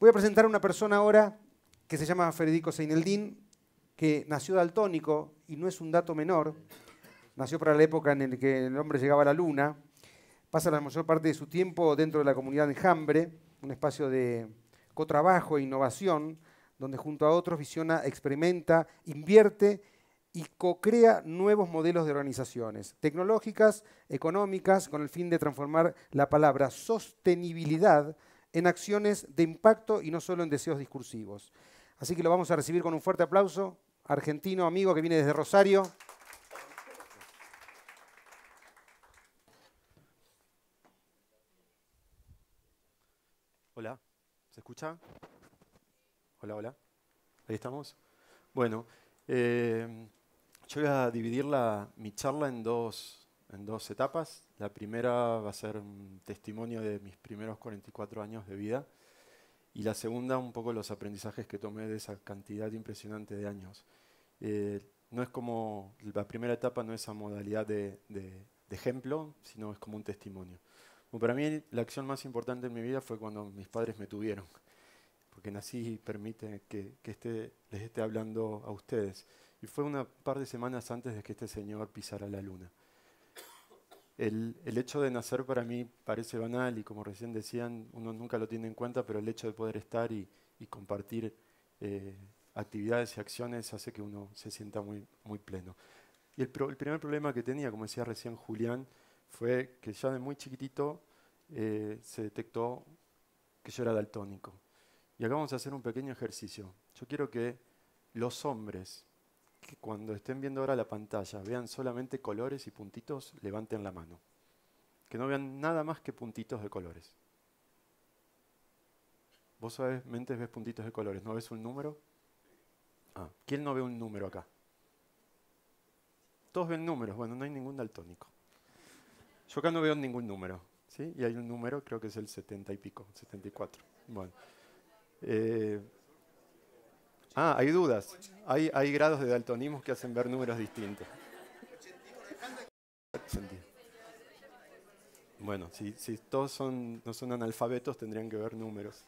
Voy a presentar a una persona ahora que se llama Federico Seineldín, que nació daltónico y no es un dato menor. Nació para la época en la que el hombre llegaba a la luna. Pasa la mayor parte de su tiempo dentro de la comunidad de Enjambre, un espacio de cotrabajo e innovación, donde junto a otros visiona, experimenta, invierte y co-crea nuevos modelos de organizaciones tecnológicas, económicas, con el fin de transformar la palabra sostenibilidad en acciones de impacto y no solo en deseos discursivos. Así que lo vamos a recibir con un fuerte aplauso. Argentino, amigo que viene desde Rosario. Hola, ¿se escucha? Hola, hola. Ahí estamos. Bueno, eh, yo voy a dividir mi charla en dos, en dos etapas. La primera va a ser un testimonio de mis primeros 44 años de vida y la segunda un poco los aprendizajes que tomé de esa cantidad impresionante de años. Eh, no es como, la primera etapa no es a modalidad de, ejemplo, sino es como un testimonio. para mí la acción más importante en mi vida fue cuando mis padres me tuvieron, porque nací y permite que, que esté, les esté hablando a ustedes. Y fue una par de semanas antes de que este señor pisara la luna. El, el, hecho de nacer para mí parece banal y como recién decían, uno nunca lo tiene en cuenta, pero el hecho de poder estar y, compartir eh, actividades y acciones hace que uno se sienta muy, muy pleno. Y el, primer problema que tenía, como decía recién Julián, fue que ya de muy chiquitito eh, se detectó que yo era daltónico. Y acá vamos a hacer un pequeño ejercicio. Yo quiero que los hombres que cuando estén viendo ahora la pantalla vean solamente colores y puntitos, levanten la mano. Que no vean nada más que puntitos de colores. Vos sabes? mentes ves puntitos de colores, ¿no ves un número? Ah, ¿quién no ve un número acá? Todos ven números, bueno, no hay ningún daltónico. Yo acá no veo ningún número, ¿sí? Y hay un número, creo que es el 70 y pico, 74. Bueno. Eh, Ah, hay dudas. Hay, hay grados de daltonismo que hacen ver números distintos. Bueno, si, todos son, no son analfabetos, tendrían que ver números.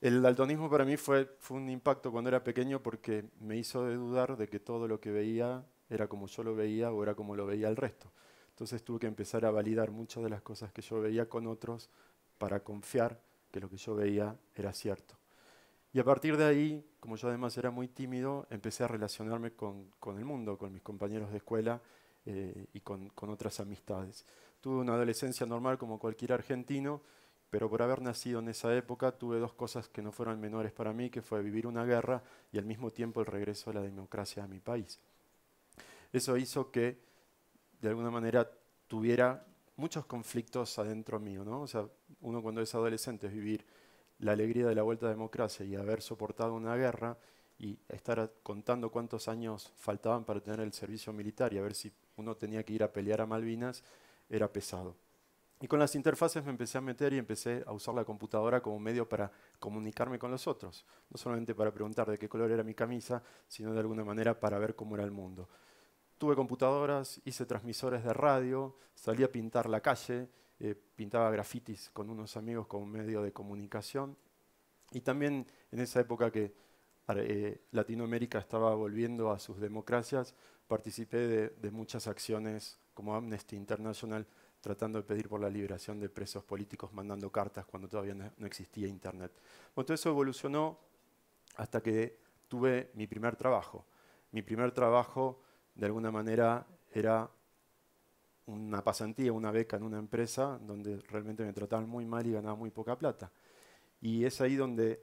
El daltonismo para mí fue, fue, un impacto cuando era pequeño porque me hizo dudar de que todo lo que veía era como yo lo veía o era como lo veía el resto. Entonces tuve que empezar a validar muchas de las cosas que yo veía con otros para confiar que lo que yo veía era cierto. Y a partir de ahí, como yo además era muy tímido, empecé a relacionarme con, el mundo, con mis compañeros de escuela eh, y con, otras amistades. Tuve una adolescencia normal como cualquier argentino, pero por haber nacido en esa época tuve dos cosas que no fueron menores para mí, que fue vivir una guerra y al mismo tiempo el regreso a la democracia a mi país. Eso hizo que, de alguna manera, tuviera muchos conflictos adentro mío. ¿no? O sea, uno cuando es adolescente es vivir la alegría de la vuelta a democracia y haber soportado una guerra y estar contando cuántos años faltaban para tener el servicio militar y a ver si uno tenía que ir a pelear a Malvinas, era pesado. Y con las interfaces me empecé a meter y empecé a usar la computadora como medio para comunicarme con los otros. No solamente para preguntar de qué color era mi camisa, sino de alguna manera para ver cómo era el mundo. Tuve computadoras, hice transmisores de radio, salí a pintar la calle, eh, pintaba grafitis con unos amigos como medio de comunicación. Y también en esa época que eh, Latinoamérica estaba volviendo a sus democracias, participé de, muchas acciones como Amnesty International, tratando de pedir por la liberación de presos políticos, mandando cartas cuando todavía no existía Internet. todo eso evolucionó hasta que tuve mi primer trabajo. Mi primer trabajo, de alguna manera, era una pasantía, una beca en una empresa donde realmente me trataban muy mal y ganaba muy poca plata. Y es ahí donde,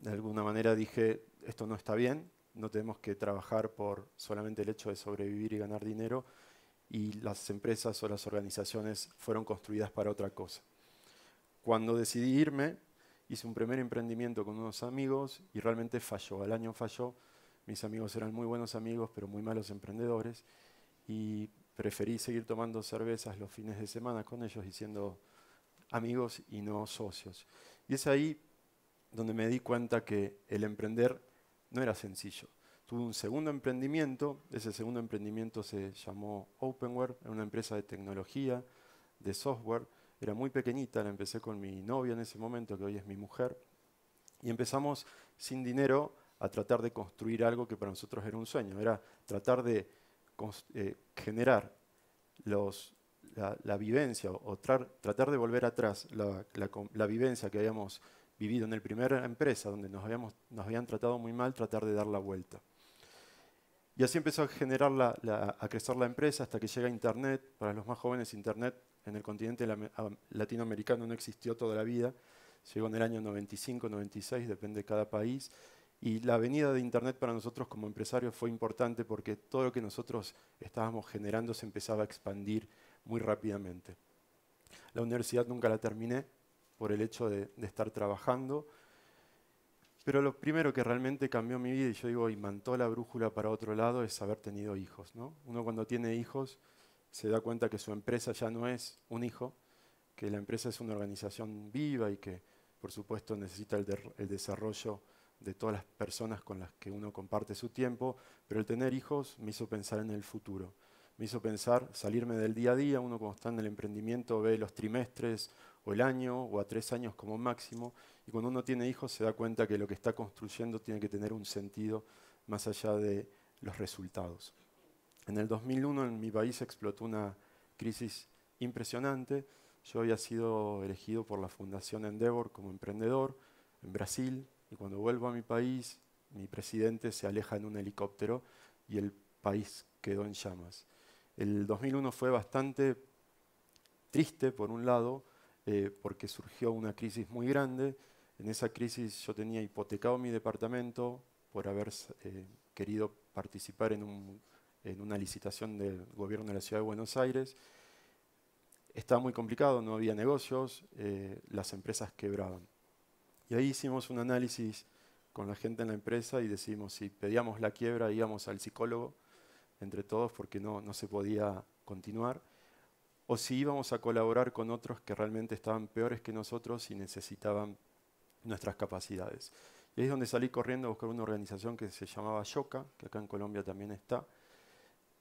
de alguna manera, dije, esto no está bien, no tenemos que trabajar por solamente el hecho de sobrevivir y ganar dinero, y las empresas o las organizaciones fueron construidas para otra cosa. Cuando decidí irme, hice un primer emprendimiento con unos amigos y realmente falló, al año falló, mis amigos eran muy buenos amigos, pero muy malos emprendedores, y preferí seguir tomando cervezas los fines de semana con ellos y siendo amigos y no socios. Y es ahí donde me di cuenta que el emprender no era sencillo. Tuve un segundo emprendimiento, ese segundo emprendimiento se llamó Openware, era una empresa de tecnología, de software, era muy pequeñita, la empecé con mi novia en ese momento, que hoy es mi mujer, y empezamos sin dinero a tratar de construir algo que para nosotros era un sueño, era tratar de eh, generar los, la, vivencia o tratar de volver atrás la, vivencia que habíamos vivido en la primera empresa, donde nos, habíamos, nos habían tratado muy mal, tratar de dar la vuelta. Y así empezó a, generar a crecer la empresa hasta que llega Internet. Para los más jóvenes, Internet en el continente latinoamericano no existió toda la vida. Llegó en el año 95, 96, depende de cada país. Y la venida de Internet para nosotros como empresarios fue importante porque todo lo que nosotros estábamos generando se empezaba a expandir muy rápidamente. La universidad nunca la terminé por el hecho de, estar trabajando, pero lo primero que realmente cambió mi vida, y yo digo, y mantó la brújula para otro lado, es haber tenido hijos. Uno cuando tiene hijos se da cuenta que su empresa ya no es un hijo, que la empresa es una organización viva y que, por supuesto, necesita el desarrollo de todas las personas con las que uno comparte su tiempo, pero el tener hijos me hizo pensar en el futuro. Me hizo pensar, salirme del día a día, uno cuando está en el emprendimiento ve los trimestres o el año o a tres años como máximo, y cuando uno tiene hijos se da cuenta que lo que está construyendo tiene que tener un sentido más allá de los resultados. En el 2001 en mi país explotó una crisis impresionante. Yo había sido elegido por la Fundación Endeavor como emprendedor en Brasil, y cuando vuelvo a mi país, mi presidente se aleja en un helicóptero y el país quedó en llamas. El 2001 fue bastante triste, por un lado, eh, porque surgió una crisis muy grande. En esa crisis yo tenía hipotecado mi departamento por haber eh, querido participar en, una licitación del gobierno de la Ciudad de Buenos Aires. Estaba muy complicado, no había negocios, eh, las empresas quebraban. Y ahí hicimos un análisis con la gente en la empresa y decidimos si pedíamos la quiebra, íbamos al psicólogo entre todos porque no, no se podía continuar, o si íbamos a colaborar con otros que realmente estaban peores que nosotros y necesitaban nuestras capacidades. Y ahí es donde salí corriendo a buscar una organización que se llamaba Yoca, que acá en Colombia también está,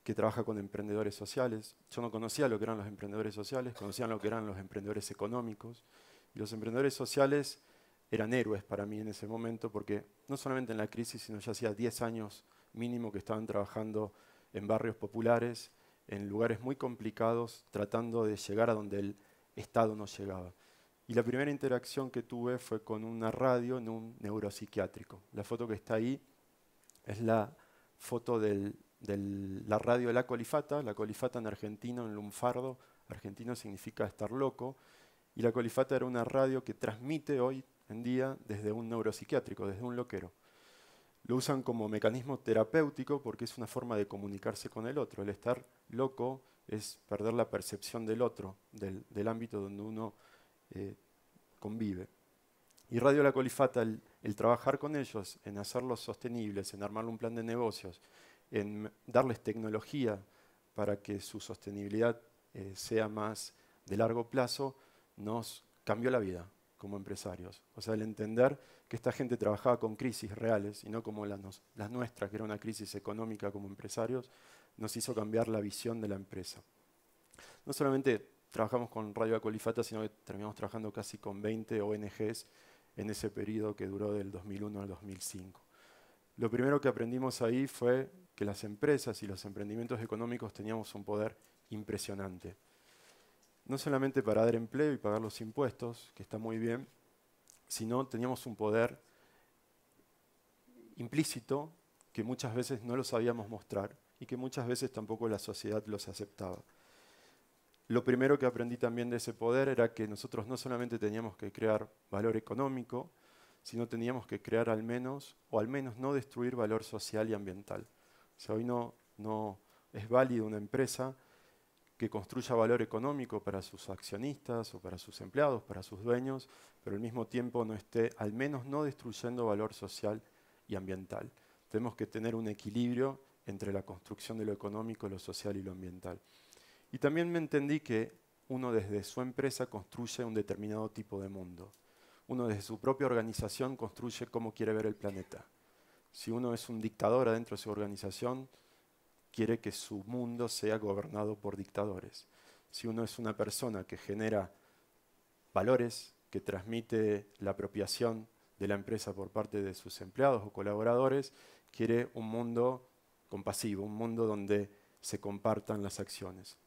que trabaja con emprendedores sociales. Yo no conocía lo que eran los emprendedores sociales, conocía lo que eran los emprendedores económicos. Y los emprendedores sociales eran héroes para mí en ese momento, porque no solamente en la crisis, sino ya hacía 10 años mínimo que estaban trabajando en barrios populares, en lugares muy complicados, tratando de llegar a donde el Estado no llegaba. Y la primera interacción que tuve fue con una radio en un neuropsiquiátrico. La foto que está ahí es la foto de la radio de La Colifata. La Colifata en argentino, en lunfardo, argentino significa estar loco. Y La Colifata era una radio que transmite hoy en día desde un neuropsiquiátrico, desde un loquero. Lo usan como mecanismo terapéutico porque es una forma de comunicarse con el otro. El estar loco es perder la percepción del otro, del, ámbito donde uno eh, convive. Y Radio La Colifata, el, trabajar con ellos, en hacerlos sostenibles, en armar un plan de negocios, en darles tecnología para que su sostenibilidad eh, sea más de largo plazo, nos cambió la vida como empresarios. O sea, el entender que esta gente trabajaba con crisis reales y no como las, nuestras, que era una crisis económica como empresarios, nos hizo cambiar la visión de la empresa. No solamente trabajamos con Radio Acolifata, sino que terminamos trabajando casi con 20 ONGs en ese periodo que duró del 2001 al 2005. Lo primero que aprendimos ahí fue que las empresas y los emprendimientos económicos teníamos un poder impresionante no solamente para dar empleo y pagar los impuestos, que está muy bien, sino teníamos un poder implícito que muchas veces no lo sabíamos mostrar y que muchas veces tampoco la sociedad los aceptaba. Lo primero que aprendí también de ese poder era que nosotros no solamente teníamos que crear valor económico, sino teníamos que crear al menos, o al menos no destruir valor social y ambiental. Si hoy no, no es válido una empresa que construya valor económico para sus accionistas o para sus empleados, para sus dueños, pero al mismo tiempo no esté, al menos no destruyendo valor social y ambiental. Tenemos que tener un equilibrio entre la construcción de lo económico, lo social y lo ambiental. Y también me entendí que uno desde su empresa construye un determinado tipo de mundo. Uno desde su propia organización construye cómo quiere ver el planeta. Si uno es un dictador adentro de su organización, quiere que su mundo sea gobernado por dictadores. Si uno es una persona que genera valores, que transmite la apropiación de la empresa por parte de sus empleados o colaboradores, quiere un mundo compasivo, un mundo donde se compartan las acciones.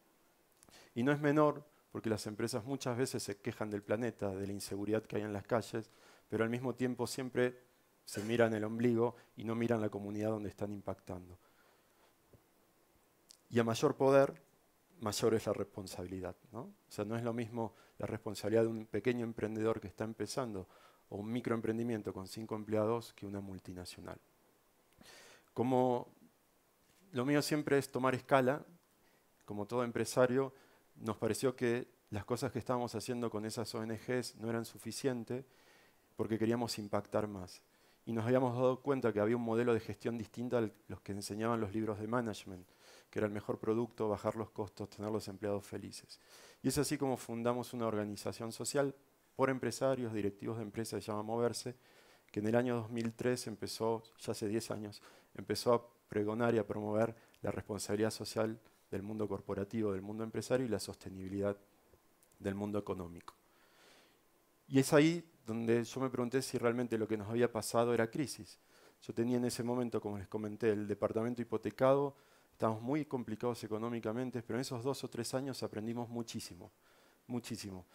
Y no es menor, porque las empresas muchas veces se quejan del planeta, de la inseguridad que hay en las calles, pero al mismo tiempo siempre se miran el ombligo y no miran la comunidad donde están impactando. Y a mayor poder, mayor es la responsabilidad. ¿no? O sea, no es lo mismo la responsabilidad de un pequeño emprendedor que está empezando o un microemprendimiento con cinco empleados que una multinacional. Como lo mío siempre es tomar escala, como todo empresario, nos pareció que las cosas que estábamos haciendo con esas ONGs no eran suficientes porque queríamos impactar más. Y nos habíamos dado cuenta que había un modelo de gestión distinto a los que enseñaban los libros de management que era el mejor producto, bajar los costos, tener los empleados felices. Y es así como fundamos una organización social por empresarios, directivos de empresas, se llama Moverse, que en el año 2003 empezó, ya hace 10 años, empezó a pregonar y a promover la responsabilidad social del mundo corporativo, del mundo empresario y la sostenibilidad del mundo económico. Y es ahí donde yo me pregunté si realmente lo que nos había pasado era crisis. Yo tenía en ese momento, como les comenté, el departamento hipotecado, estamos muy complicados económicamente, pero en esos dos o tres años aprendimos muchísimo, muchísimo.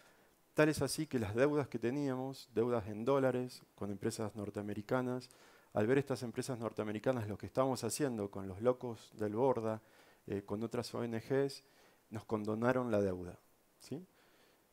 Tal es así que las deudas que teníamos, deudas en dólares con empresas norteamericanas, al ver estas empresas norteamericanas lo que estábamos haciendo con los locos del Borda, eh, con otras ONGs, nos condonaron la deuda. ¿sí?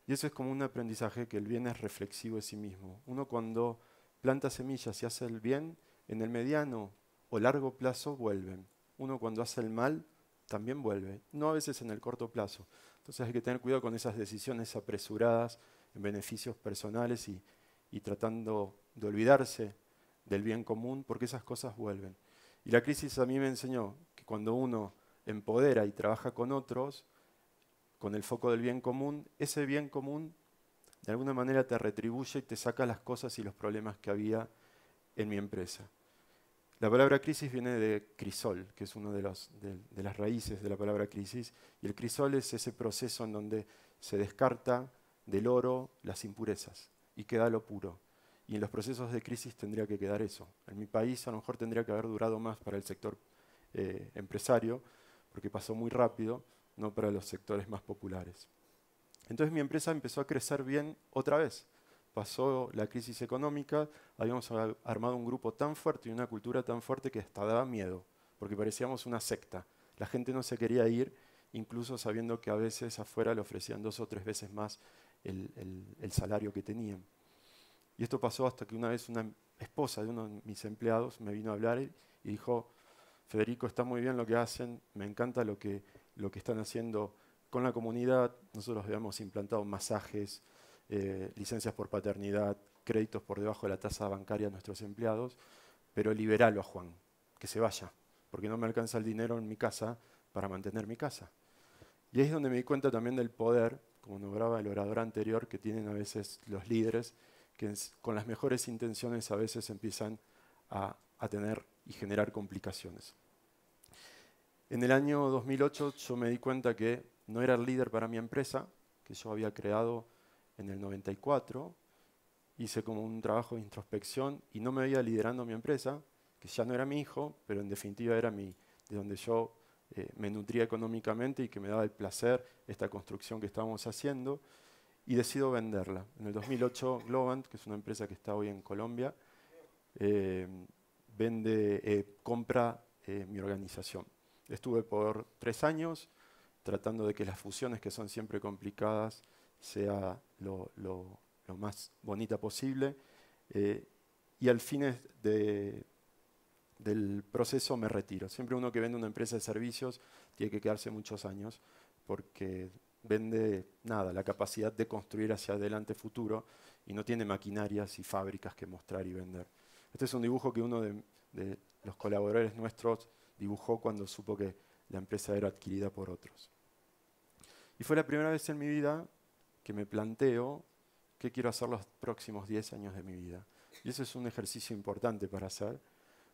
Y eso es como un aprendizaje que el bien es reflexivo en sí mismo. Uno cuando planta semillas y hace el bien, en el mediano o largo plazo vuelven uno cuando hace el mal también vuelve, no a veces en el corto plazo. Entonces hay que tener cuidado con esas decisiones apresuradas en beneficios personales y, tratando de olvidarse del bien común, porque esas cosas vuelven. Y la crisis a mí me enseñó que cuando uno empodera y trabaja con otros, con el foco del bien común, ese bien común de alguna manera te retribuye y te saca las cosas y los problemas que había en mi empresa. La palabra crisis viene de crisol, que es una de, las raíces de la palabra crisis, y el crisol es ese proceso en donde se descarta del oro las impurezas y queda lo puro. Y en los procesos de crisis tendría que quedar eso. En mi país a lo mejor tendría que haber durado más para el sector eh, empresario, porque pasó muy rápido, no para los sectores más populares. Entonces mi empresa empezó a crecer bien otra vez pasó la crisis económica, habíamos armado un grupo tan fuerte y una cultura tan fuerte que hasta daba miedo, porque parecíamos una secta. La gente no se quería ir, incluso sabiendo que a veces afuera le ofrecían dos o tres veces más el, salario que tenían. Y esto pasó hasta que una vez una esposa de uno de mis empleados me vino a hablar y dijo, Federico, está muy bien lo que hacen, me encanta lo que, lo que están haciendo con la comunidad. Nosotros habíamos implantado masajes, eh, licencias por paternidad, créditos por debajo de la tasa bancaria a nuestros empleados, pero liberalo a Juan, que se vaya, porque no me alcanza el dinero en mi casa para mantener mi casa. Y ahí es donde me di cuenta también del poder, como nombraba el orador anterior, que tienen a veces los líderes, que con las mejores intenciones a veces empiezan a, a tener y generar complicaciones. En el año 2008 yo me di cuenta que no era el líder para mi empresa, que yo había creado en el 94, hice como un trabajo de introspección y no me veía liderando mi empresa, que ya no era mi hijo, pero en definitiva era mi, de donde yo eh, me nutría económicamente y que me daba el placer esta construcción que estábamos haciendo, y decido venderla. En el 2008 Globant, que es una empresa que está hoy en Colombia, eh, vende, eh, compra mi organización. Estuve por tres años tratando de que las fusiones, que son siempre complicadas, sea lo, más bonita posible. Eh, y al fin del proceso me retiro. Siempre uno que vende una empresa de servicios tiene que quedarse muchos años porque vende nada, la capacidad de construir hacia adelante futuro y no tiene maquinarias y fábricas que mostrar y vender. Este es un dibujo que uno de los colaboradores nuestros dibujó cuando supo que la empresa era adquirida por otros. Y fue la primera vez en mi vida que me planteo qué quiero hacer los próximos 10 años de mi vida. Y ese es un ejercicio importante para hacer,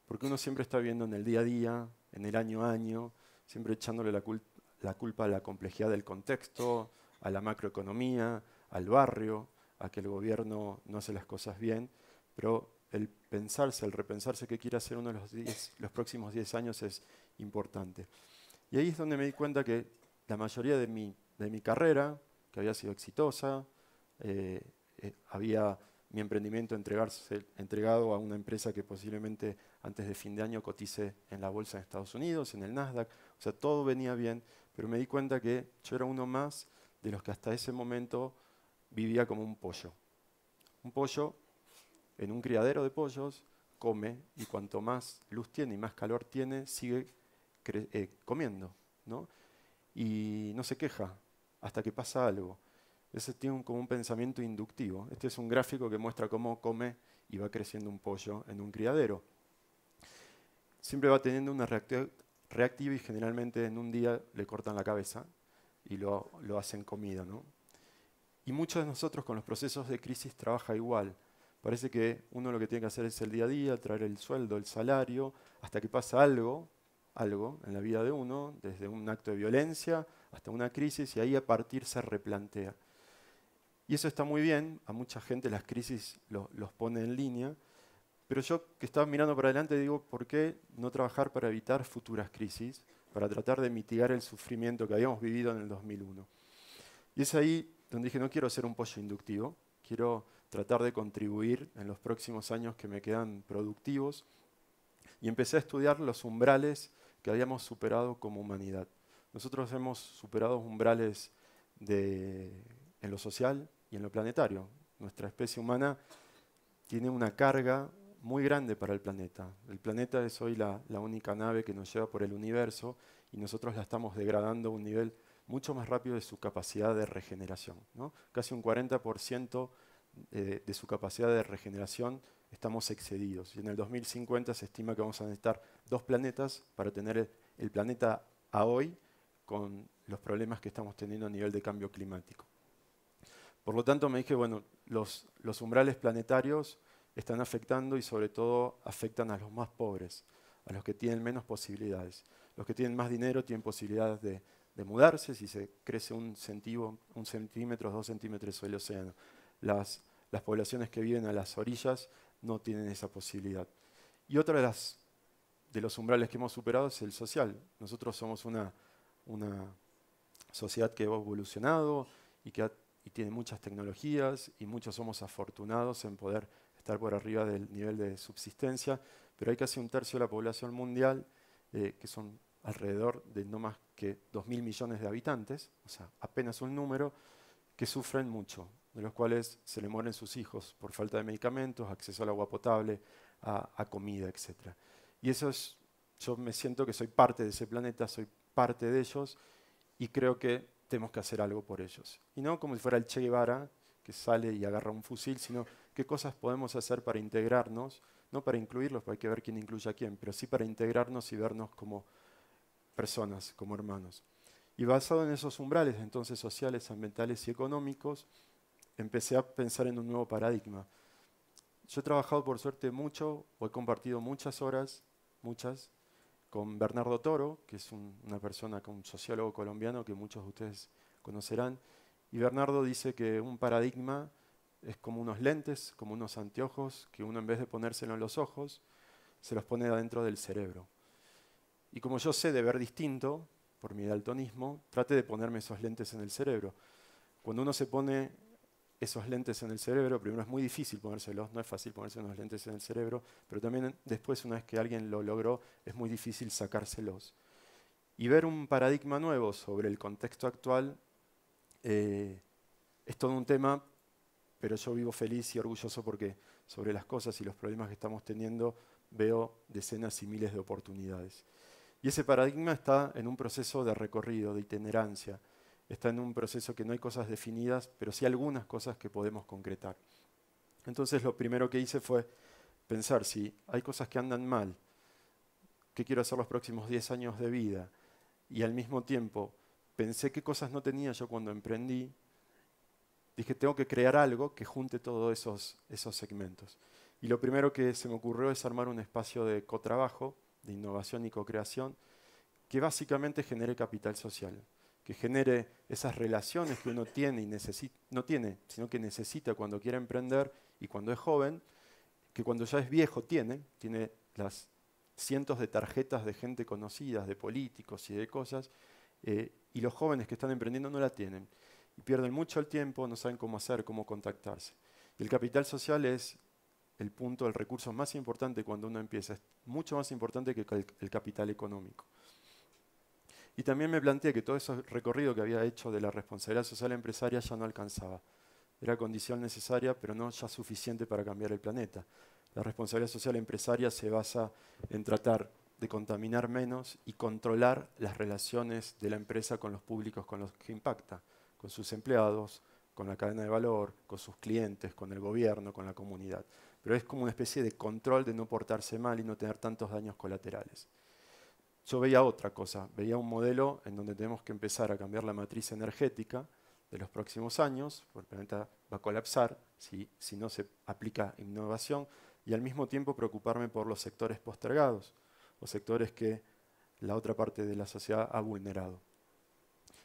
porque uno siempre está viendo en el día a día, en el año a año, siempre echándole la, culpa a la complejidad del contexto, a la macroeconomía, al barrio, a que el gobierno no hace las cosas bien, pero el pensarse, el repensarse qué quiere hacer uno de los, próximos 10 años es importante. Y ahí es donde me di cuenta que la mayoría de de mi carrera, que había sido exitosa, eh, eh, había mi emprendimiento entregado a una empresa que posiblemente antes de fin de año cotice en la bolsa de Estados Unidos, en el Nasdaq, o sea, todo venía bien, pero me di cuenta que yo era uno más de los que hasta ese momento vivía como un pollo. Un pollo en un criadero de pollos come y cuanto más luz tiene y más calor tiene, sigue eh, comiendo, ¿no? Y no se queja, hasta que pasa algo. Ese tiene como un pensamiento inductivo. Este es un gráfico que muestra cómo come y va creciendo un pollo en un criadero. Siempre va teniendo una reactiva y generalmente en un día le cortan la cabeza y lo, lo hacen comida. ¿no? Y muchos de nosotros con los procesos de crisis trabaja igual. Parece que uno lo que tiene que hacer es el día a día, traer el sueldo, el salario, hasta que pasa algo, algo en la vida de uno, desde un acto de violencia hasta una crisis y ahí a partir se replantea. Y eso está muy bien, a mucha gente las crisis los pone en línea, pero yo que estaba mirando para adelante digo, ¿por qué no trabajar para evitar futuras crisis, para tratar de mitigar el sufrimiento que habíamos vivido en el 2001? Y es ahí donde dije, no quiero ser un pollo inductivo, quiero tratar de contribuir en los próximos años que me quedan productivos, y empecé a estudiar los umbrales que habíamos superado como humanidad nosotros hemos superado umbrales en lo social y en lo planetario. Nuestra especie humana tiene una carga muy grande para el planeta. El planeta es hoy la, única nave que nos lleva por el universo y nosotros la estamos degradando a un nivel mucho más rápido de su capacidad de regeneración. Casi un 40% eh, de, su capacidad de regeneración estamos excedidos. Y en el 2050 se estima que vamos a necesitar dos planetas para tener el, el planeta a hoy con los problemas que estamos teniendo a nivel de cambio climático. Por lo tanto, me dije, bueno, los, umbrales planetarios están afectando y sobre todo afectan a los más pobres, a los que tienen menos posibilidades. Los que tienen más dinero tienen posibilidades de, mudarse si se crece un, centímetro, un dos centímetros sobre el océano. Las, las poblaciones que viven a las orillas no tienen esa posibilidad. Y otra de las de los umbrales que hemos superado es el social. Nosotros somos una una sociedad que ha evolucionado y que tiene muchas tecnologías y muchos somos afortunados en poder estar por arriba del nivel de subsistencia, pero hay casi un tercio de la población mundial, eh, que son alrededor de no más que 2.000 millones de habitantes, o sea, apenas un número, que sufren mucho, de los cuales se le mueren sus hijos por falta de medicamentos, acceso al agua potable, a, comida, etc. Y eso es, yo me siento que soy parte de ese planeta, soy parte de ellos y creo que tenemos que hacer algo por ellos. Y no como si fuera el Che Guevara que sale y agarra un fusil, sino qué cosas podemos hacer para integrarnos, no para incluirlos, porque hay que ver quién incluye a quién, pero sí para integrarnos y vernos como personas, como hermanos. Y basado en esos umbrales, entonces sociales, ambientales y económicos, empecé a pensar en un nuevo paradigma. Yo he trabajado, por suerte, mucho, o he compartido muchas horas, muchas, con Bernardo Toro, que es una persona, un sociólogo colombiano que muchos de ustedes conocerán. Y Bernardo dice que un paradigma es como unos lentes, como unos anteojos, que uno en vez de ponérselo en los ojos, se los pone adentro del cerebro. Y como yo sé de ver distinto, por mi daltonismo, trate de ponerme esos lentes en el cerebro. Cuando uno se pone esos lentes en el cerebro. Primero es muy difícil ponérselos, no es fácil ponerse unos lentes en el cerebro, pero también después, una vez que alguien lo logró, es muy difícil sacárselos. Y ver un paradigma nuevo sobre el contexto actual eh, es todo un tema, pero yo vivo feliz y orgulloso porque sobre las cosas y los problemas que estamos teniendo veo decenas y miles de oportunidades. Y ese paradigma está en un proceso de recorrido, de itinerancia está en un proceso que no hay cosas definidas, pero sí algunas cosas que podemos concretar. Entonces lo primero que hice fue pensar si hay cosas que andan mal, qué quiero hacer los próximos 10 años de vida, y al mismo tiempo pensé qué cosas no tenía yo cuando emprendí, dije tengo que crear algo que junte todos esos, esos segmentos. Y lo primero que se me ocurrió es armar un espacio de cotrabajo, de innovación y co-creación, que básicamente genere capital social que genere esas relaciones que uno tiene y no tiene, sino que necesita cuando quiere emprender y cuando es joven, que cuando ya es viejo tiene, tiene las cientos de tarjetas de gente conocida, de políticos y de cosas, eh, y los jóvenes que están emprendiendo no la tienen. Y pierden mucho el tiempo, no saben cómo hacer, cómo contactarse. El capital social es el punto, el recurso más importante cuando uno empieza, es mucho más importante que el capital económico. Y también me planteé que todo ese recorrido que había hecho de la responsabilidad social empresaria ya no alcanzaba. Era condición necesaria, pero no ya suficiente para cambiar el planeta. La responsabilidad social empresaria se basa en tratar de contaminar menos y controlar las relaciones de la empresa con los públicos con los que impacta, con sus empleados, con la cadena de valor, con sus clientes, con el gobierno, con la comunidad. Pero es como una especie de control de no portarse mal y no tener tantos daños colaterales yo veía otra cosa, veía un modelo en donde tenemos que empezar a cambiar la matriz energética de los próximos años, porque el planeta va a colapsar si, si no se aplica innovación, y al mismo tiempo preocuparme por los sectores postergados o sectores que la otra parte de la sociedad ha vulnerado.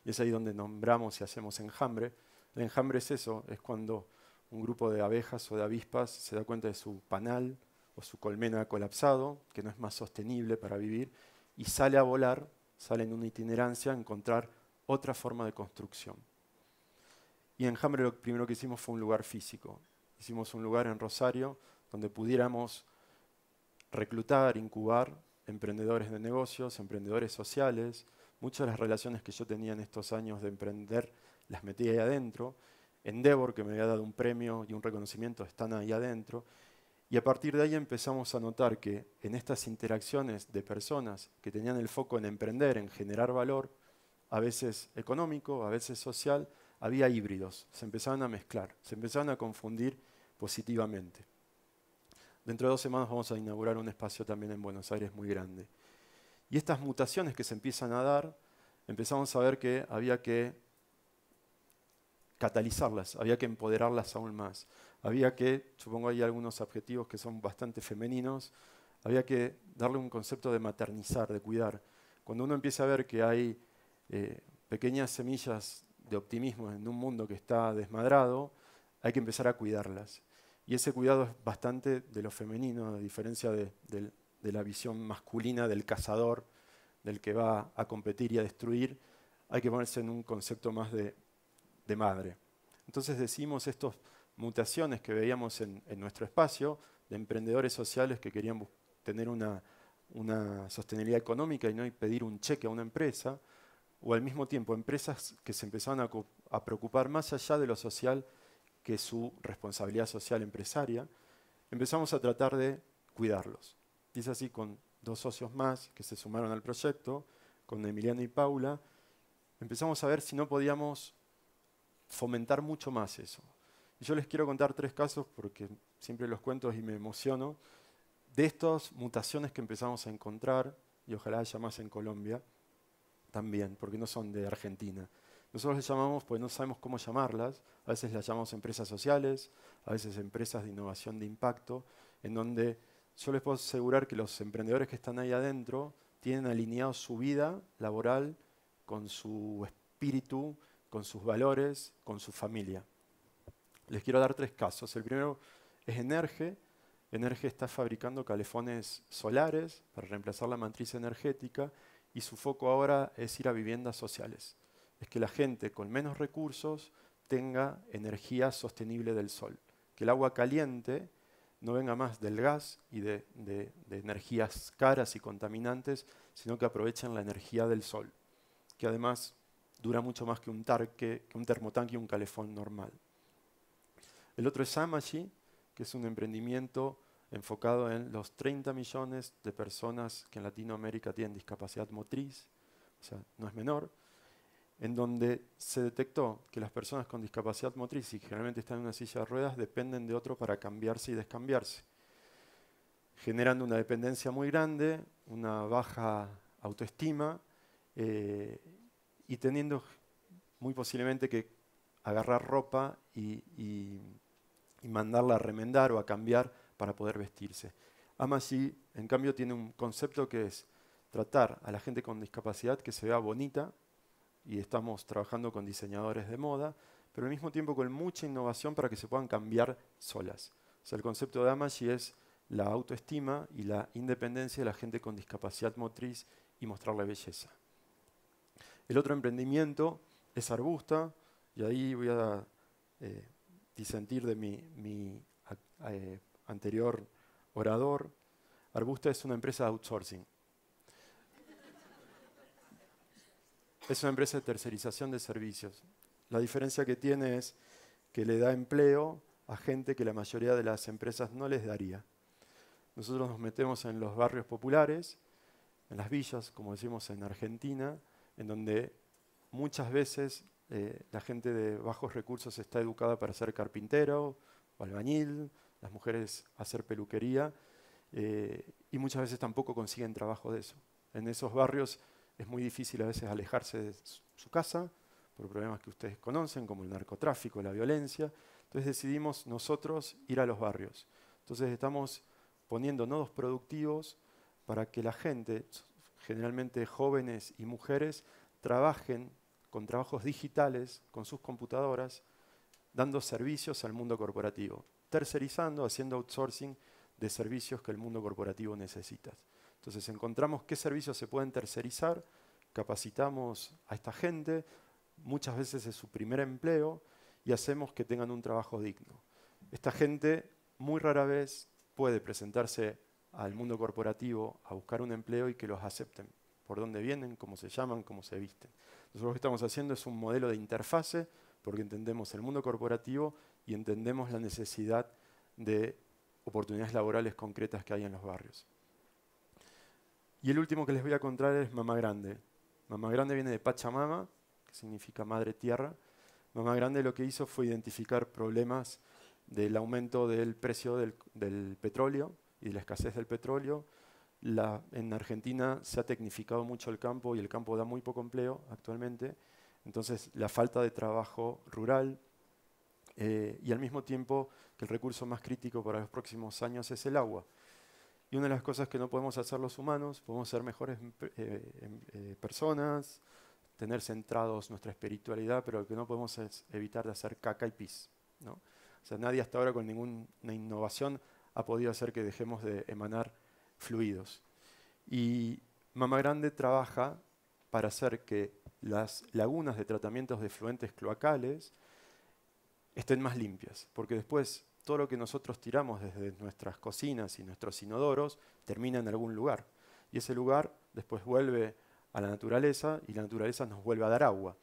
Y es ahí donde nombramos y hacemos enjambre. El enjambre es eso, es cuando un grupo de abejas o de avispas se da cuenta de su panal o su colmena ha colapsado, que no es más sostenible para vivir, y sale a volar, sale en una itinerancia a encontrar otra forma de construcción. Y en Hambre lo primero que hicimos fue un lugar físico. Hicimos un lugar en Rosario donde pudiéramos reclutar, incubar emprendedores de negocios, emprendedores sociales. Muchas de las relaciones que yo tenía en estos años de emprender las metí ahí adentro. Endeavor, que me había dado un premio y un reconocimiento, están ahí adentro. Y a partir de ahí empezamos a notar que en estas interacciones de personas que tenían el foco en emprender, en generar valor, a veces económico, a veces social, había híbridos, se empezaban a mezclar, se empezaban a confundir positivamente. Dentro de dos semanas vamos a inaugurar un espacio también en Buenos Aires muy grande. Y estas mutaciones que se empiezan a dar, empezamos a ver que había que catalizarlas, había que empoderarlas aún más, había que, supongo hay algunos adjetivos que son bastante femeninos, había que darle un concepto de maternizar, de cuidar. Cuando uno empieza a ver que hay eh, pequeñas semillas de optimismo en un mundo que está desmadrado, hay que empezar a cuidarlas. Y ese cuidado es bastante de lo femenino, a diferencia de, la visión masculina del cazador, del que va a competir y a destruir, hay que ponerse en un concepto más de madre. Entonces decimos estos mutaciones que veíamos en, nuestro espacio de emprendedores sociales que querían tener una, sostenibilidad económica y no pedir un cheque a una empresa, o al mismo tiempo empresas que se empezaban a, a preocupar más allá de lo social que su responsabilidad social empresaria, empezamos a tratar de cuidarlos. Y es así con dos socios más que se sumaron al proyecto, con Emiliano y Paula, empezamos a ver si no podíamos fomentar mucho más eso, yo les quiero contar tres casos porque siempre los cuento y me emociono, de estas mutaciones que empezamos a encontrar, y ojalá haya más en Colombia también, porque no son de Argentina. Nosotros les llamamos, pues no sabemos cómo llamarlas, a veces las llamamos empresas sociales, a veces empresas de innovación de impacto, en donde yo les puedo asegurar que los emprendedores que están ahí adentro tienen alineado su vida laboral con su espíritu, con sus valores, con su familia. Les quiero dar tres casos. El primero es Energe. Energe está fabricando calefones solares para reemplazar la matriz energética y su foco ahora es ir a viviendas sociales. Es que la gente con menos recursos tenga energía sostenible del sol. Que el agua caliente no venga más del gas y de, energías caras y contaminantes, sino que aprovechen la energía del sol, que además dura mucho más que un, tarque, que un termotanque y un calefón normal. El otro es Amagi, que es un emprendimiento enfocado en los 30 millones de personas que en Latinoamérica tienen discapacidad motriz, o sea, no es menor, en donde se detectó que las personas con discapacidad motriz, y generalmente están en una silla de ruedas, dependen de otro para cambiarse y descambiarse, generando una dependencia muy grande, una baja autoestima eh, y teniendo muy posiblemente que agarrar ropa y y mandarla a remendar o a cambiar para poder vestirse. Amasi, en cambio, tiene un concepto que es tratar a la gente con discapacidad que se vea bonita, y estamos trabajando con diseñadores de moda, pero al mismo tiempo con mucha innovación para que se puedan cambiar solas. O sea, el concepto de Amasi es la autoestima y la independencia de la gente con discapacidad motriz y mostrarle belleza. El otro emprendimiento es Arbusta, y ahí voy a eh, disentir de mi, eh, anterior orador, Arbusta es una empresa de outsourcing. Es una empresa de tercerización de servicios. La diferencia que tiene es que le da empleo a gente que la mayoría de las empresas no les daría. Nosotros nos metemos en los barrios populares, en las villas, como decimos en Argentina, en donde muchas veces eh, la gente de bajos recursos está educada para ser carpintero o albañil, las mujeres hacer peluquería, eh, y muchas veces tampoco consiguen trabajo de eso. En esos barrios es muy difícil a veces alejarse de su casa por problemas que ustedes conocen, como el narcotráfico, la violencia. Entonces decidimos nosotros ir a los barrios. Entonces estamos poniendo nodos productivos para que la gente, generalmente jóvenes y mujeres, trabajen con trabajos digitales, con sus computadoras, dando servicios al mundo corporativo, tercerizando, haciendo outsourcing de servicios que el mundo corporativo necesita. Entonces encontramos qué servicios se pueden tercerizar, capacitamos a esta gente, muchas veces es su primer empleo, y hacemos que tengan un trabajo digno. Esta gente muy rara vez puede presentarse al mundo corporativo a buscar un empleo y que los acepten por dónde vienen, cómo se llaman, cómo se visten. Nosotros lo que estamos haciendo es un modelo de interfase porque entendemos el mundo corporativo y entendemos la necesidad de oportunidades laborales concretas que hay en los barrios. Y el último que les voy a contar es Mamá Grande. Mamá Grande viene de Pachamama, que significa Madre Tierra. Mamá Grande lo que hizo fue identificar problemas del aumento del precio del, del petróleo y de la escasez del petróleo, en Argentina se ha tecnificado mucho el campo y el campo da muy poco empleo actualmente. Entonces, la falta de trabajo rural eh, y al mismo tiempo que el recurso más crítico para los próximos años es el agua. Y una de las cosas que no podemos hacer los humanos, podemos ser mejores em, eh, em, eh, personas, tener centrados nuestra espiritualidad, pero lo que no podemos es evitar de hacer caca y pis. ¿no? O sea, nadie hasta ahora con ninguna innovación ha podido hacer que dejemos de emanar fluidos. Y Mama Grande trabaja para hacer que las lagunas de tratamientos de fluentes cloacales estén más limpias, porque después todo lo que nosotros tiramos desde nuestras cocinas y nuestros inodoros termina en algún lugar. Y ese lugar después vuelve a la naturaleza y la naturaleza nos vuelve a dar agua.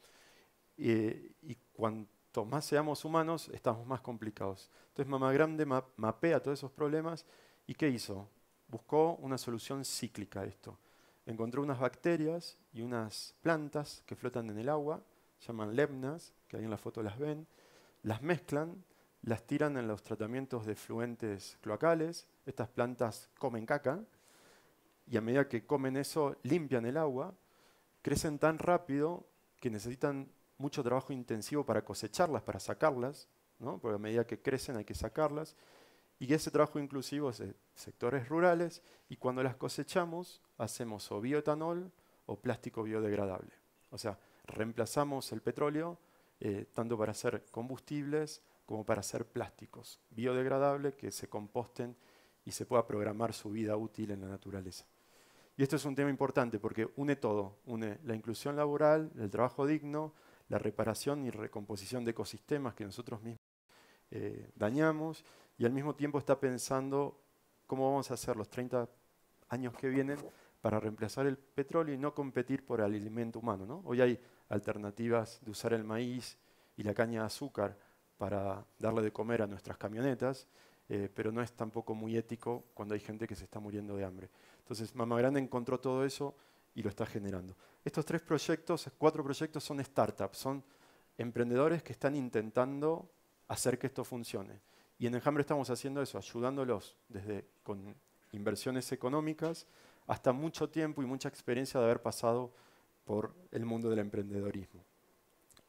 Eh, y cuanto más seamos humanos, estamos más complicados. Entonces Mama Grande mapea todos esos problemas y ¿qué hizo? buscó una solución cíclica a esto. Encontró unas bacterias y unas plantas que flotan en el agua, llaman lemnas, que ahí en la foto las ven, las mezclan, las tiran en los tratamientos de fluentes cloacales, estas plantas comen caca, y a medida que comen eso limpian el agua, crecen tan rápido que necesitan mucho trabajo intensivo para cosecharlas, para sacarlas, ¿no? porque a medida que crecen hay que sacarlas, y ese trabajo inclusivo es de sectores rurales y cuando las cosechamos hacemos o bioetanol o plástico biodegradable. O sea, reemplazamos el petróleo eh, tanto para hacer combustibles como para hacer plásticos biodegradables que se composten y se pueda programar su vida útil en la naturaleza. Y esto es un tema importante porque une todo, une la inclusión laboral, el trabajo digno, la reparación y recomposición de ecosistemas que nosotros mismos eh, dañamos y al mismo tiempo está pensando cómo vamos a hacer los 30 años que vienen para reemplazar el petróleo y no competir por el alimento humano. ¿no? Hoy hay alternativas de usar el maíz y la caña de azúcar para darle de comer a nuestras camionetas, eh, pero no es tampoco muy ético cuando hay gente que se está muriendo de hambre. Entonces, Mama Grande encontró todo eso y lo está generando. Estos tres proyectos, cuatro proyectos son startups, son emprendedores que están intentando hacer que esto funcione. Y en Enjambre estamos haciendo eso, ayudándolos desde con inversiones económicas hasta mucho tiempo y mucha experiencia de haber pasado por el mundo del emprendedorismo.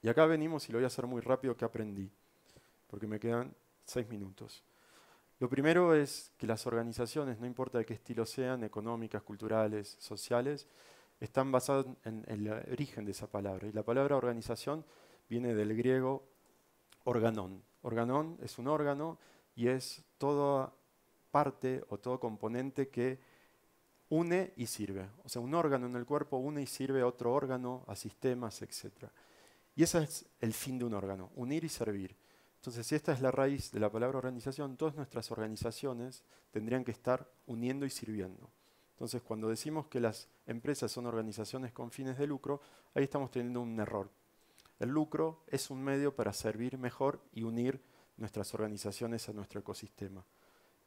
Y acá venimos, y lo voy a hacer muy rápido, que aprendí, porque me quedan seis minutos. Lo primero es que las organizaciones, no importa de qué estilo sean, económicas, culturales, sociales, están basadas en, el origen de esa palabra. Y la palabra organización viene del griego organón, Organón es un órgano y es toda parte o todo componente que une y sirve. O sea, un órgano en el cuerpo une y sirve a otro órgano, a sistemas, etc. Y ese es el fin de un órgano, unir y servir. Entonces, si esta es la raíz de la palabra organización, todas nuestras organizaciones tendrían que estar uniendo y sirviendo. Entonces, cuando decimos que las empresas son organizaciones con fines de lucro, ahí estamos teniendo un error, el lucro es un medio para servir mejor y unir nuestras organizaciones a nuestro ecosistema.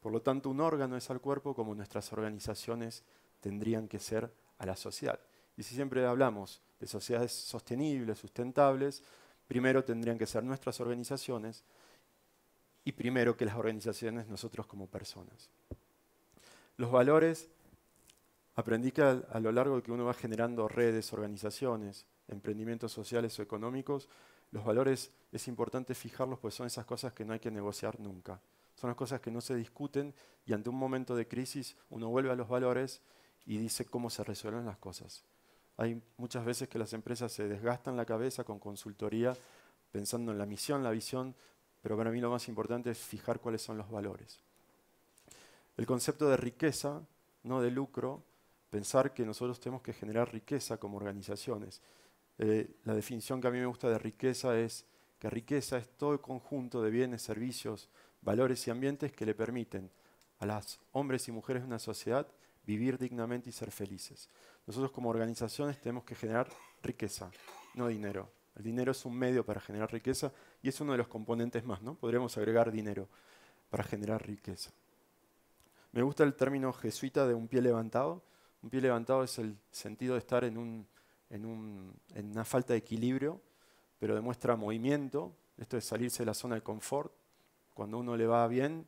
Por lo tanto, un órgano es al cuerpo como nuestras organizaciones tendrían que ser a la sociedad. Y si siempre hablamos de sociedades sostenibles, sustentables, primero tendrían que ser nuestras organizaciones y primero que las organizaciones nosotros como personas. Los valores, aprendí que a, lo largo de que uno va generando redes, organizaciones, emprendimientos sociales o económicos, los valores es importante fijarlos, porque son esas cosas que no hay que negociar nunca. Son las cosas que no se discuten y ante un momento de crisis uno vuelve a los valores y dice cómo se resuelven las cosas. Hay muchas veces que las empresas se desgastan la cabeza con consultoría pensando en la misión, la visión, pero para mí lo más importante es fijar cuáles son los valores. El concepto de riqueza, no de lucro, pensar que nosotros tenemos que generar riqueza como organizaciones. Eh, la definición que a mí me gusta de riqueza es que riqueza es todo el conjunto de bienes, servicios, valores y ambientes que le permiten a las hombres y mujeres de una sociedad vivir dignamente y ser felices. Nosotros como organizaciones tenemos que generar riqueza, no dinero. El dinero es un medio para generar riqueza y es uno de los componentes más, ¿no? podremos agregar dinero para generar riqueza. Me gusta el término jesuita de un pie levantado. Un pie levantado es el sentido de estar en un en, una falta de equilibrio, pero demuestra movimiento, esto es salirse de la zona de confort. Cuando uno le va bien,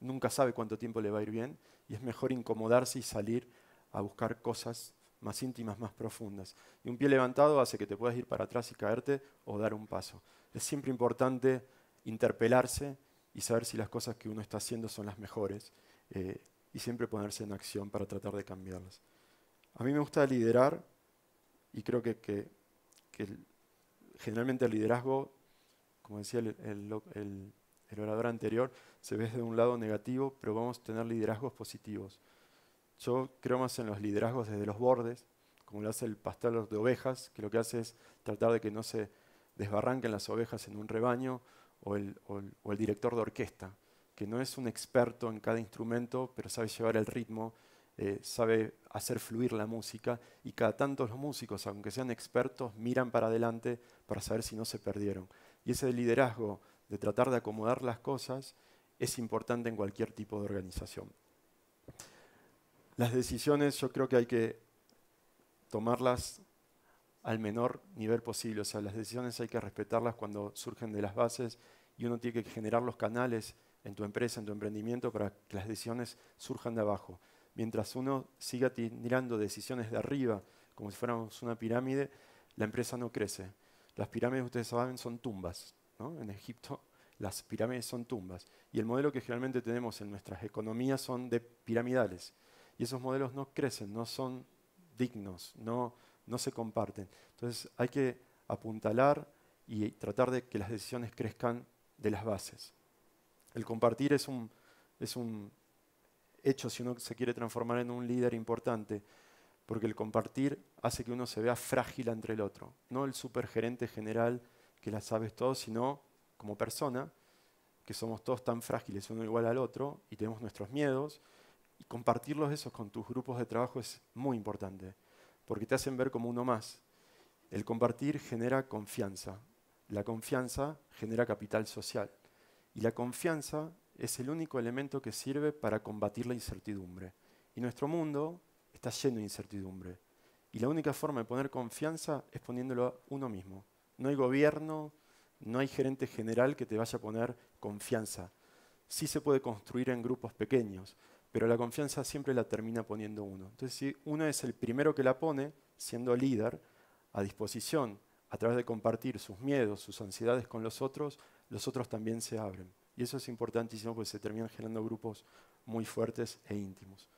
nunca sabe cuánto tiempo le va a ir bien y es mejor incomodarse y salir a buscar cosas más íntimas, más profundas. Y un pie levantado hace que te puedas ir para atrás y caerte o dar un paso. Es siempre importante interpelarse y saber si las cosas que uno está haciendo son las mejores eh, y siempre ponerse en acción para tratar de cambiarlas. A mí me gusta liderar y creo que, generalmente el liderazgo, como decía el, orador anterior, se ve desde un lado negativo, pero vamos a tener liderazgos positivos. Yo creo más en los liderazgos desde los bordes, como lo hace el pastel de ovejas, que lo que hace es tratar de que no se desbarranquen las ovejas en un rebaño, o el, director de orquesta, que no es un experto en cada instrumento, pero sabe llevar el ritmo, eh, sabe hacer fluir la música y cada tanto los músicos, aunque sean expertos, miran para adelante para saber si no se perdieron. Y ese liderazgo de tratar de acomodar las cosas es importante en cualquier tipo de organización. Las decisiones yo creo que hay que tomarlas al menor nivel posible, o sea, las decisiones hay que respetarlas cuando surgen de las bases y uno tiene que generar los canales en tu empresa, en tu emprendimiento, para que las decisiones surjan de abajo mientras uno siga tirando decisiones de arriba, como si fuéramos una pirámide, la empresa no crece. Las pirámides, ustedes saben, son tumbas. ¿no? En Egipto las pirámides son tumbas. Y el modelo que generalmente tenemos en nuestras economías son de piramidales. Y esos modelos no crecen, no son dignos, no, no se comparten. Entonces hay que apuntalar y tratar de que las decisiones crezcan de las bases. El compartir es un, es un hecho si uno se quiere transformar en un líder importante, porque el compartir hace que uno se vea frágil entre el otro, no el supergerente general que la sabes todo, sino como persona, que somos todos tan frágiles uno igual al otro y tenemos nuestros miedos, y compartirlos esos con tus grupos de trabajo es muy importante, porque te hacen ver como uno más. El compartir genera confianza, la confianza genera capital social y la confianza es el único elemento que sirve para combatir la incertidumbre. Y nuestro mundo está lleno de incertidumbre. Y la única forma de poner confianza es poniéndolo a uno mismo. No hay gobierno, no hay gerente general que te vaya a poner confianza. Sí se puede construir en grupos pequeños, pero la confianza siempre la termina poniendo uno. Entonces, si uno es el primero que la pone, siendo líder, a disposición, a través de compartir sus miedos, sus ansiedades con los otros, los otros también se abren. Y eso es importantísimo porque se terminan generando grupos muy fuertes e íntimos.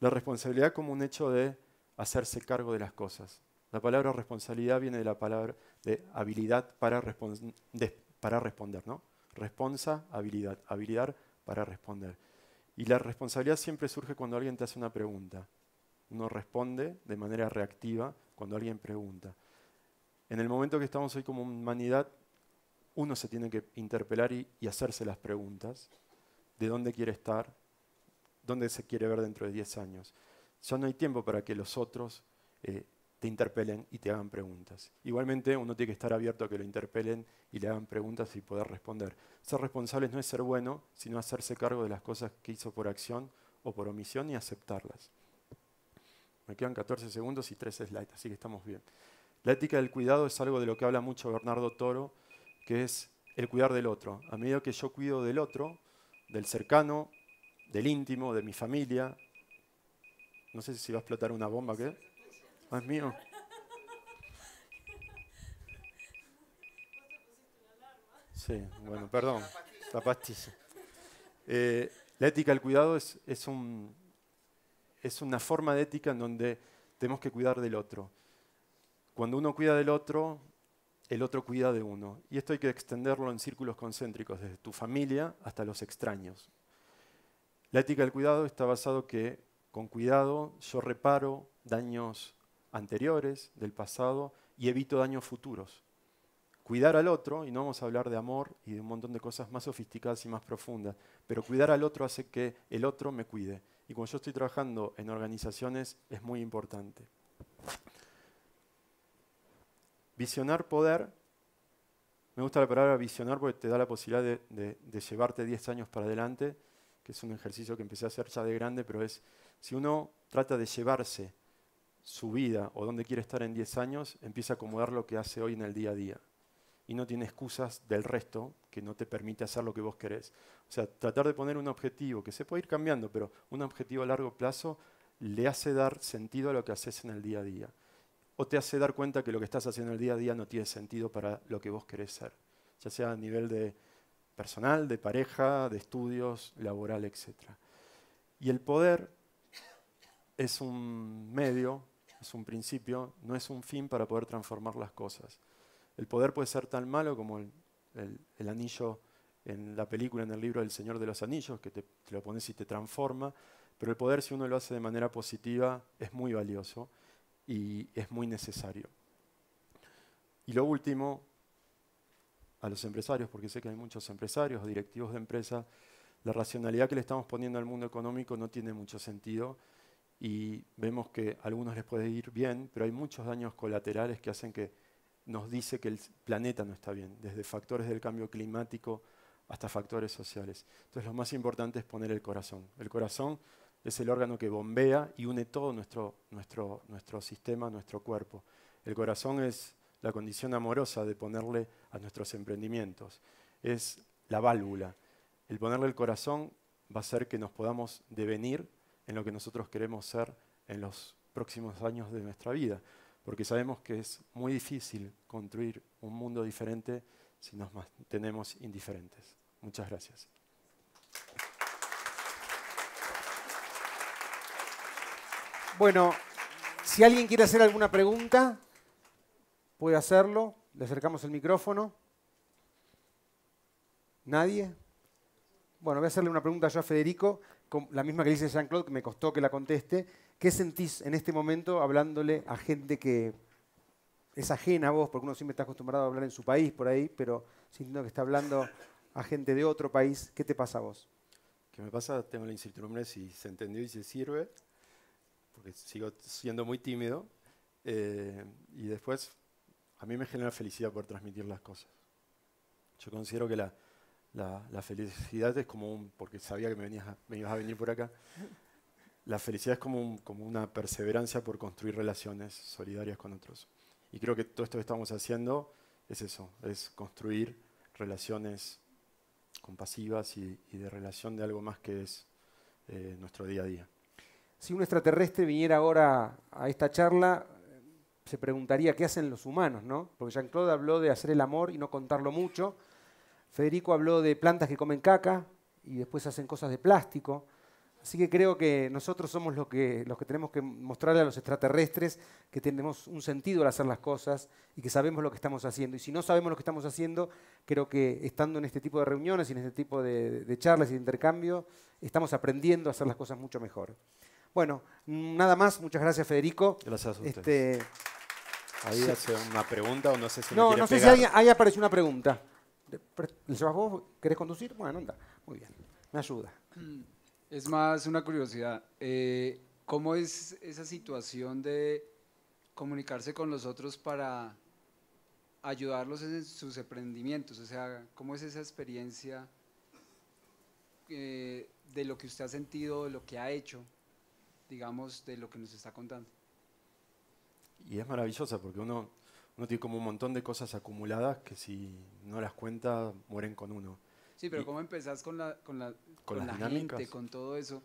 La responsabilidad como un hecho de hacerse cargo de las cosas. La palabra responsabilidad viene de la palabra de habilidad para, para responder, ¿no? Responsa, habilidad, habilidad para responder. Y la responsabilidad siempre surge cuando alguien te hace una pregunta. Uno responde de manera reactiva cuando alguien pregunta. En el momento que estamos hoy como humanidad, uno se tiene que interpelar y, hacerse las preguntas de dónde quiere estar, dónde se quiere ver dentro de 10 años. Ya no hay tiempo para que los otros eh, te interpelen y te hagan preguntas. Igualmente uno tiene que estar abierto a que lo interpelen y le hagan preguntas y poder responder. Ser responsable no es ser bueno, sino hacerse cargo de las cosas que hizo por acción o por omisión y aceptarlas. Me quedan 14 segundos y 3 slides, así que estamos bien. La ética del cuidado es algo de lo que habla mucho Bernardo Toro, que es el cuidar del otro. A medida que yo cuido del otro, del cercano, del íntimo, de mi familia, no sé si va a explotar una bomba, ¿qué? Ah, es mío. Sí, bueno, perdón, la eh, la ética del cuidado es, es una forma de ética en donde tenemos que cuidar del otro. Cuando uno cuida del otro, el otro cuida de uno. Y esto hay que extenderlo en círculos concéntricos, desde tu familia hasta los extraños. La ética del cuidado está basado que con cuidado yo reparo daños anteriores del pasado y evito daños futuros. Cuidar al otro, y no vamos a hablar de amor y de un montón de cosas más sofisticadas y más profundas, pero cuidar al otro hace que el otro me cuide. Y cuando yo estoy trabajando en organizaciones es muy importante. Visionar poder, me gusta la palabra visionar porque te da la posibilidad de, llevarte 10 años para adelante, que es un ejercicio que empecé a hacer ya de grande, pero es, si uno trata de llevarse su vida o donde quiere estar en 10 años, empieza a acomodar lo que hace hoy en el día a día. Y no tiene excusas del resto que no te permite hacer lo que vos querés. O sea, tratar de poner un objetivo, que se puede ir cambiando, pero un objetivo a largo plazo le hace dar sentido a lo que haces en el día a día o te hace dar cuenta que lo que estás haciendo el día a día no tiene sentido para lo que vos querés ser, ya sea a nivel de personal, de pareja, de estudios, laboral, etc. Y el poder es un medio, es un principio, no es un fin para poder transformar las cosas. El poder puede ser tan malo como el, anillo en la película, en el libro del Señor de los Anillos, que te lo pones y te transforma, pero el poder si uno lo hace de manera positiva es muy valioso y es muy necesario. Y lo último, a los empresarios, porque sé que hay muchos empresarios, directivos de empresa, la racionalidad que le estamos poniendo al mundo económico no tiene mucho sentido y vemos que a algunos les puede ir bien, pero hay muchos daños colaterales que hacen que nos dice que el planeta no está bien, desde factores del cambio climático hasta factores sociales. Entonces lo más importante es poner el corazón. El corazón es el órgano que bombea y une todo nuestro, nuestro, nuestro sistema, nuestro cuerpo. El corazón es la condición amorosa de ponerle a nuestros emprendimientos. Es la válvula. El ponerle el corazón va a hacer que nos podamos devenir en lo que nosotros queremos ser en los próximos años de nuestra vida, porque sabemos que es muy difícil construir un mundo diferente si nos mantenemos indiferentes. Muchas gracias. Bueno, si alguien quiere hacer alguna pregunta, puede hacerlo. Le acercamos el micrófono. ¿Nadie? Bueno, voy a hacerle una pregunta yo a Federico, la misma que dice Jean-Claude, que me costó que la conteste. ¿Qué sentís en este momento hablándole a gente que es ajena a vos? Porque uno siempre está acostumbrado a hablar en su país por ahí, pero sintiendo que está hablando a gente de otro país, ¿qué te pasa a vos? ¿Qué me pasa? Tengo la incertidumbre si se entendió y se sirve porque sigo siendo muy tímido, eh, y después a mí me genera felicidad por transmitir las cosas. Yo considero que la, la, felicidad es como un, porque sabía que me, venías ibas a venir por acá, la felicidad es como, como una perseverancia por construir relaciones solidarias con otros. Y creo que todo esto que estamos haciendo es eso, es construir relaciones compasivas y, y de relación de algo más que es eh, nuestro día a día. Si un extraterrestre viniera ahora a esta charla, se preguntaría qué hacen los humanos, ¿no? Porque Jean-Claude habló de hacer el amor y no contarlo mucho. Federico habló de plantas que comen caca y después hacen cosas de plástico. Así que creo que nosotros somos los que, tenemos que mostrarle a los extraterrestres que tenemos un sentido al hacer las cosas y que sabemos lo que estamos haciendo. Y si no sabemos lo que estamos haciendo, creo que estando en este tipo de reuniones y en este tipo de charlas y de intercambio, estamos aprendiendo a hacer las cosas mucho mejor. Bueno, nada más, muchas gracias Federico. Gracias a usted. Este... Ahí hace una pregunta o no sé si No, no sé si una pregunta. conducir? Bueno, anda. Muy bien. Me ayuda. Mm, es más una curiosidad. Eh, ¿Cómo es esa situación de comunicarse con los otros para ayudarlos en sus emprendimientos? O sea, ¿cómo es esa experiencia eh, de lo que usted ha sentido, de lo que ha hecho? digamos, de lo que nos está contando. Y es maravillosa porque uno, uno tiene como un montón de cosas acumuladas que si no las cuenta, mueren con uno. Sí, pero ¿cómo empezás con la, con la, con la gente, con todo eso?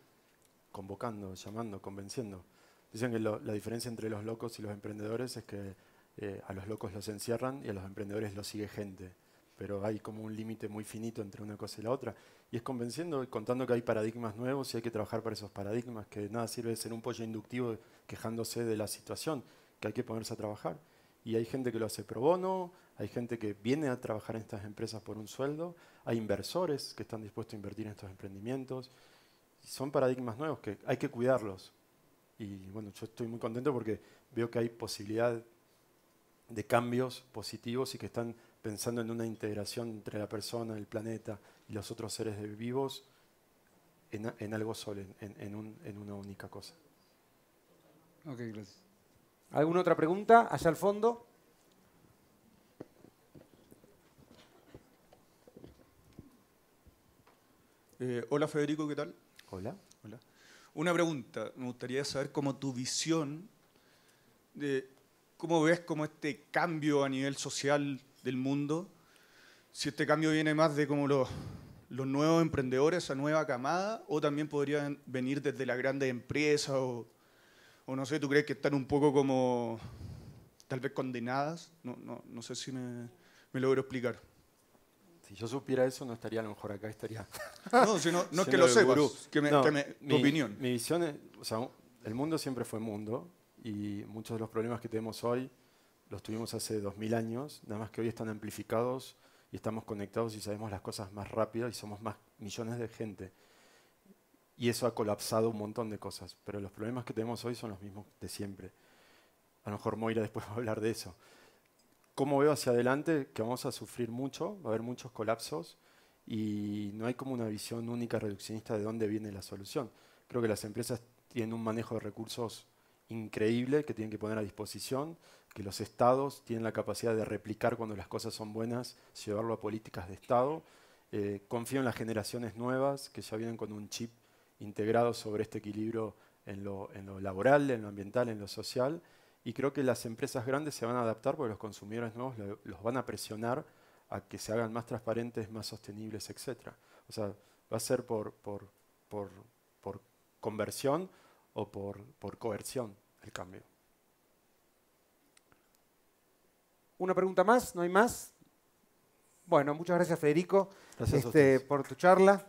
Convocando, llamando, convenciendo. Dicen que la diferencia entre los locos y los emprendedores es que eh, a los locos los encierran y a los emprendedores los sigue gente pero hay como un límite muy finito entre una cosa y la otra. Y es convenciendo, contando que hay paradigmas nuevos y hay que trabajar para esos paradigmas, que nada sirve ser un pollo inductivo quejándose de la situación, que hay que ponerse a trabajar. Y hay gente que lo hace pro bono, hay gente que viene a trabajar en estas empresas por un sueldo, hay inversores que están dispuestos a invertir en estos emprendimientos. son paradigmas nuevos que hay que cuidarlos. Y bueno, yo estoy muy contento porque veo que hay posibilidad de cambios positivos y que están pensando en una integración entre la persona, el planeta y los otros seres vivos en, algo solo, en, una única cosa. Ok, gracias. ¿Alguna otra pregunta? Allá al fondo. Eh, hola Federico, ¿qué tal? Hola. Una pregunta, me gustaría saber cómo tu visión de cómo ves como este cambio a nivel social del mundo, si este cambio viene más de como los, los nuevos emprendedores, esa nueva camada, o también podría venir desde la grandes empresa o, no sé, ¿tú crees que están un poco como tal vez condenadas? No, no, no sé si me, me logro explicar. Si yo supiera eso, no estaría a lo mejor acá, estaría. No, no es que lo sepas, que tu opinión. Mi visión es, o sea, el mundo siempre fue mundo y muchos de los problemas que tenemos hoy los tuvimos hace 2000 años, nada más que hoy están amplificados y estamos conectados y sabemos las cosas más rápido y somos más millones de gente. Y eso ha colapsado un montón de cosas, pero los problemas que tenemos hoy son los mismos de siempre. A lo mejor Moira después va a hablar de eso. ¿Cómo veo hacia adelante? Que vamos a sufrir mucho, va a haber muchos colapsos y no hay como una visión única reduccionista de dónde viene la solución. Creo que las empresas tienen un manejo de recursos increíble que tienen que poner a disposición que los estados tienen la capacidad de replicar cuando las cosas son buenas, llevarlo a políticas de estado. Eh, confío en las generaciones nuevas que ya vienen con un chip integrado sobre este equilibrio en lo, laboral, en lo ambiental, en lo social. Y creo que las empresas grandes se van a adaptar porque los consumidores nuevos los van a presionar a que se hagan más transparentes, más sostenibles, etc. O sea, va a ser por, por, por, por conversión o por, por coerción el cambio. ¿Una pregunta más? ¿No hay más? Bueno, muchas gracias Federico este, por tu charla.